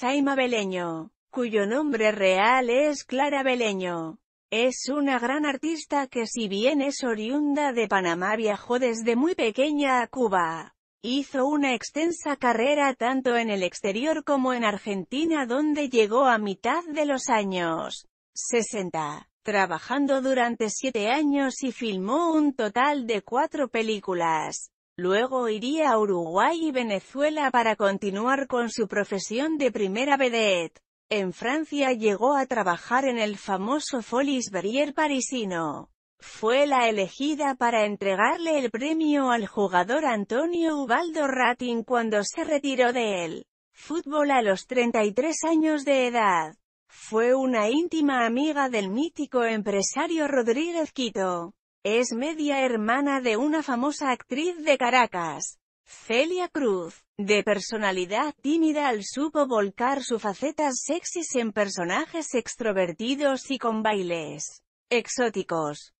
Saima Beleño, cuyo nombre real es Clara Beleño. Es una gran artista que si bien es oriunda de Panamá viajó desde muy pequeña a Cuba. Hizo una extensa carrera tanto en el exterior como en Argentina donde llegó a mitad de los años 60, trabajando durante siete años y filmó un total de cuatro películas. Luego iría a Uruguay y Venezuela para continuar con su profesión de primera vedette. En Francia llegó a trabajar en el famoso Folies Berrier parisino. Fue la elegida para entregarle el premio al jugador Antonio Ubaldo Ratin cuando se retiró de él. Fútbol a los 33 años de edad. Fue una íntima amiga del mítico empresario Rodríguez Quito. Es media hermana de una famosa actriz de Caracas, Celia Cruz. De personalidad tímida al supo volcar su facetas sexys en personajes extrovertidos y con bailes exóticos.